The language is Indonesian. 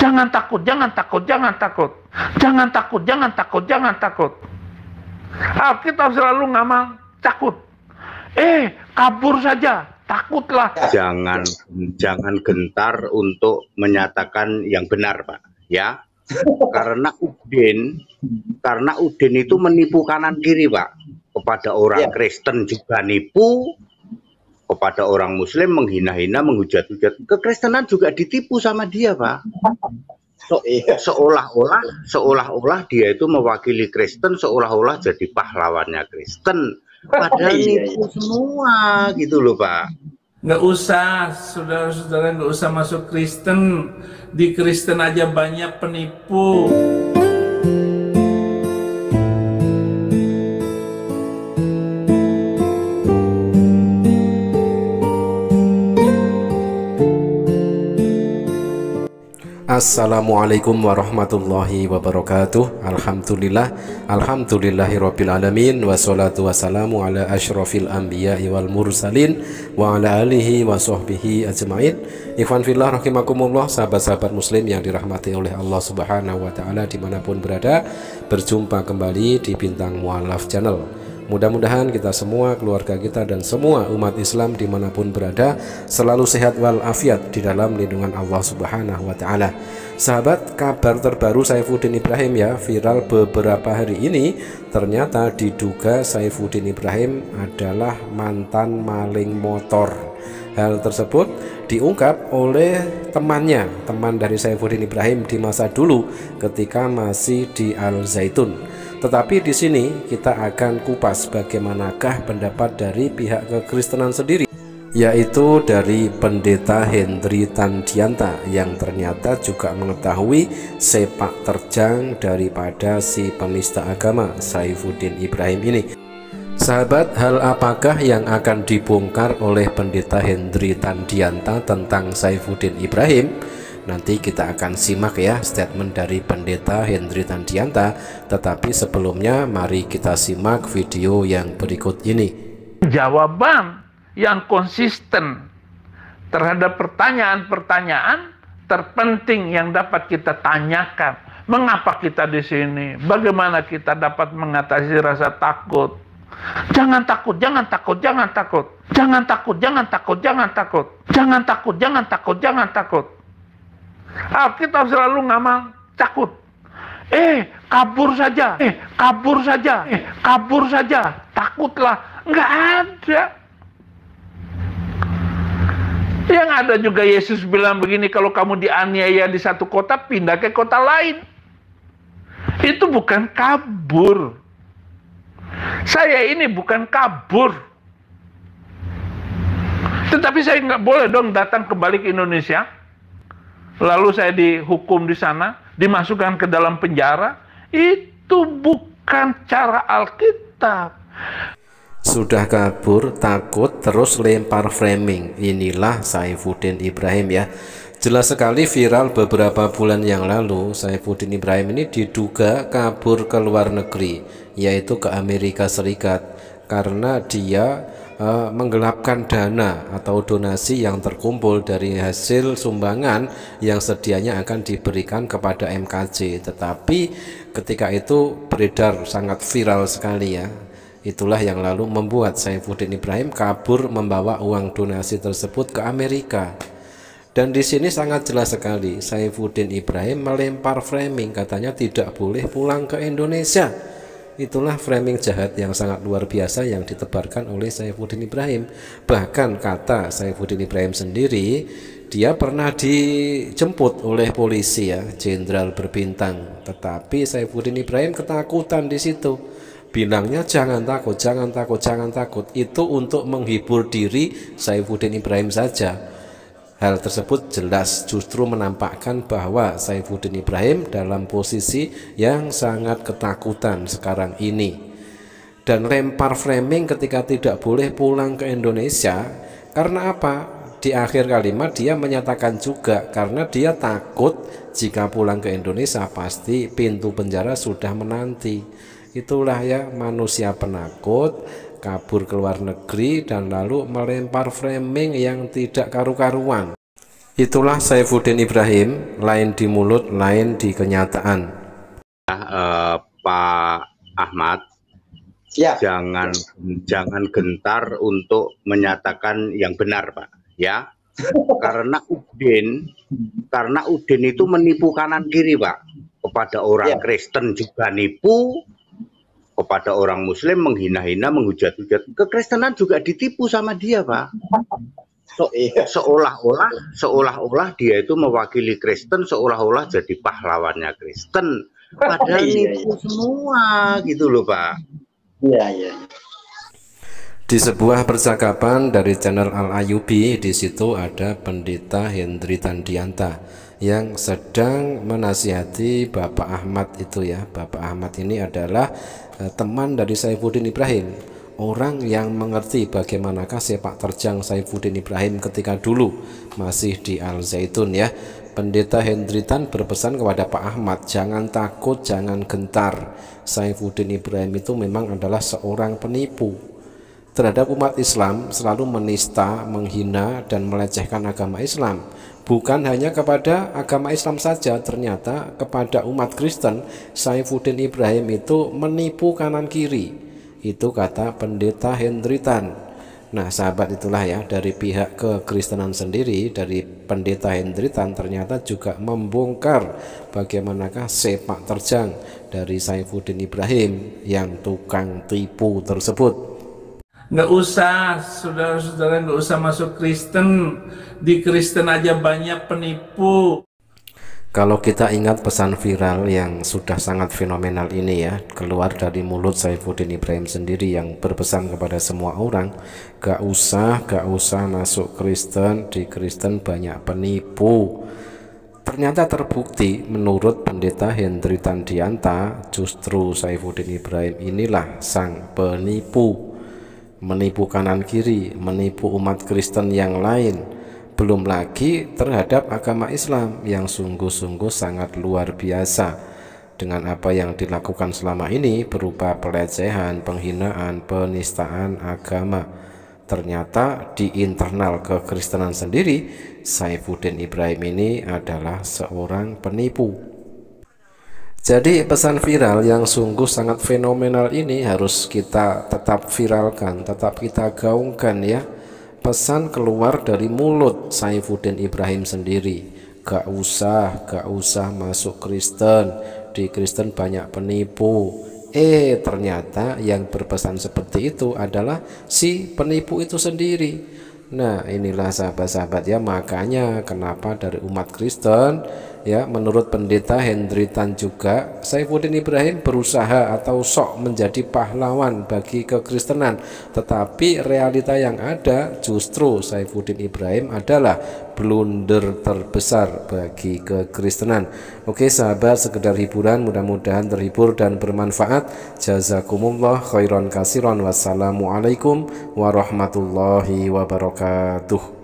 Jangan takut, jangan takut, jangan takut. Jangan takut, jangan takut, jangan takut. Alkitab selalu ngamal takut. Eh, kabur saja, takutlah. Jangan jangan gentar untuk menyatakan yang benar, Pak. Ya. karena Udin, karena Udin itu menipu kanan kiri, Pak. Kepada orang ya. Kristen juga nipu, kepada orang Muslim menghina-hina, menghujat-hujat. Kekristenan juga ditipu sama dia, Pak. So, iya. seolah-olah seolah-olah dia itu mewakili Kristen, seolah-olah jadi pahlawannya Kristen. Padahal itu iya, iya, semua gitu loh, Pak. Nggak usah, saudara-saudara nggak usah masuk Kristen. Di Kristen aja banyak penipu. Assalamualaikum warahmatullahi wabarakatuh Alhamdulillah Alhamdulillahirrabbilalamin Wassalatu wassalamu ala ashrafil anbiya wal mursalin Wa ala alihi wa sahbihi ajma'in Ikhwan fillah rahimakumullah Sahabat-sahabat muslim yang dirahmati oleh Allah subhanahu wa ta'ala Dimanapun berada Berjumpa kembali di Bintang Mu'alaf Channel Mudah-mudahan kita semua, keluarga kita dan semua umat Islam dimanapun berada selalu sehat walafiat di dalam lindungan Allah Subhanahu wa taala. Sahabat, kabar terbaru Saifuddin Ibrahim ya, viral beberapa hari ini ternyata diduga Saifuddin Ibrahim adalah mantan maling motor. Hal tersebut diungkap oleh temannya, teman dari Saifuddin Ibrahim di masa dulu ketika masih di Al Zaitun. Tetapi di sini kita akan kupas bagaimanakah pendapat dari pihak kekristenan sendiri yaitu dari pendeta Hendri Tandianta yang ternyata juga mengetahui sepak terjang daripada si penista agama Saifuddin Ibrahim ini Sahabat, hal apakah yang akan dibongkar oleh pendeta Hendri Tandianta tentang Saifuddin Ibrahim? Nanti kita akan simak ya statement dari Pendeta Hendri Tandianta, tetapi sebelumnya mari kita simak video yang berikut ini. Jawaban yang konsisten terhadap pertanyaan-pertanyaan terpenting yang dapat kita tanyakan. Mengapa kita di sini? Bagaimana kita dapat mengatasi rasa takut? Jangan takut, jangan takut, jangan takut. Jangan takut, jangan takut, jangan takut. Jangan takut, jangan takut, jangan takut. Jangan takut. Alkitab ah, selalu ngamal takut. Eh, kabur saja. Eh, kabur saja. Eh, kabur saja. Takutlah. Enggak ada. Yang ada juga Yesus bilang begini, kalau kamu dianiaya di satu kota, pindah ke kota lain. Itu bukan kabur. Saya ini bukan kabur. Tetapi saya nggak boleh dong datang kembali ke Indonesia lalu saya dihukum di sana, dimasukkan ke dalam penjara, itu bukan cara Alkitab. Sudah kabur, takut, terus lempar framing. Inilah Saifuddin Ibrahim ya. Jelas sekali viral beberapa bulan yang lalu, Saifuddin Ibrahim ini diduga kabur ke luar negeri, yaitu ke Amerika Serikat karena dia uh, menggelapkan dana atau donasi yang terkumpul dari hasil sumbangan yang sedianya akan diberikan kepada MKJ. Tetapi ketika itu beredar sangat viral sekali ya. Itulah yang lalu membuat Saifuddin Ibrahim kabur membawa uang donasi tersebut ke Amerika. Dan di sini sangat jelas sekali Saifuddin Ibrahim melempar framing katanya tidak boleh pulang ke Indonesia Itulah framing jahat yang sangat luar biasa yang ditebarkan oleh Saifuddin Ibrahim. Bahkan kata Saifuddin Ibrahim sendiri, dia pernah dijemput oleh polisi ya, jenderal berbintang. Tetapi Saifuddin Ibrahim ketakutan di situ. Bilangnya jangan takut, jangan takut, jangan takut. Itu untuk menghibur diri Saifuddin Ibrahim saja Hal tersebut jelas justru menampakkan bahwa Saifuddin Ibrahim dalam posisi yang sangat ketakutan sekarang ini. Dan lempar framing ketika tidak boleh pulang ke Indonesia karena apa? Di akhir kalimat dia menyatakan juga karena dia takut jika pulang ke Indonesia pasti pintu penjara sudah menanti. Itulah ya manusia penakut kabur ke luar negeri dan lalu melempar framing yang tidak karu-karuan. Itulah Saifuddin Ibrahim, lain di mulut, lain di kenyataan. Nah, Pak Ahmad, ya. jangan jangan gentar untuk menyatakan yang benar, Pak. Ya, karena Udin, karena Udin itu menipu kanan kiri, Pak, kepada orang ya. Kristen juga nipu, kepada orang Muslim menghina-hina, menghujat-hujat. Kekristenan juga ditipu sama dia, Pak. So, iya. seolah-olah seolah-olah dia itu mewakili Kristen, seolah-olah jadi pahlawannya Kristen. Padahal iya, iya. semua gitu loh, Pak. Iya, iya. Di sebuah percakapan dari channel Al Ayubi, di situ ada pendeta Hendri Tandianta yang sedang menasihati Bapak Ahmad itu ya. Bapak Ahmad ini adalah eh, teman dari Saifuddin Ibrahim, orang yang mengerti bagaimanakah sepak terjang Saifuddin Ibrahim ketika dulu masih di Al Zaitun ya. Pendeta Hendritan berpesan kepada Pak Ahmad, jangan takut, jangan gentar. Saifuddin Ibrahim itu memang adalah seorang penipu, terhadap umat Islam selalu menista, menghina dan melecehkan agama Islam. Bukan hanya kepada agama Islam saja, ternyata kepada umat Kristen Saifuddin Ibrahim itu menipu kanan kiri. Itu kata pendeta Hendritan Nah, sahabat itulah ya dari pihak kekristenan sendiri dari pendeta Hendritan ternyata juga membongkar bagaimanakah sepak terjang dari Saifuddin Ibrahim yang tukang tipu tersebut. Nggak usah, saudara-saudara nggak usah masuk Kristen. Di Kristen aja banyak penipu. Kalau kita ingat pesan viral yang sudah sangat fenomenal ini ya, keluar dari mulut Saifuddin Ibrahim sendiri yang berpesan kepada semua orang, gak usah, gak usah masuk Kristen, di Kristen banyak penipu. Ternyata terbukti menurut pendeta Hendri Tandianta, justru Saifuddin Ibrahim inilah sang penipu menipu kanan kiri, menipu umat Kristen yang lain, belum lagi terhadap agama Islam yang sungguh-sungguh sangat luar biasa dengan apa yang dilakukan selama ini berupa pelecehan, penghinaan, penistaan agama. Ternyata di internal kekristenan sendiri, Saifuddin Ibrahim ini adalah seorang penipu. Jadi pesan viral yang sungguh sangat fenomenal ini harus kita tetap viralkan, tetap kita gaungkan ya. Pesan keluar dari mulut Saifuddin Ibrahim sendiri. Gak usah, gak usah masuk Kristen. Di Kristen banyak penipu. Eh ternyata yang berpesan seperti itu adalah si penipu itu sendiri. Nah inilah sahabat-sahabat ya makanya kenapa dari umat Kristen ya menurut pendeta Hendri Tan juga Saifuddin Ibrahim berusaha atau sok menjadi pahlawan bagi kekristenan tetapi realita yang ada justru Saifuddin Ibrahim adalah blunder terbesar bagi kekristenan oke sahabat sekedar hiburan mudah-mudahan terhibur dan bermanfaat jazakumullah khairan kasiron wassalamualaikum warahmatullahi wabarakatuh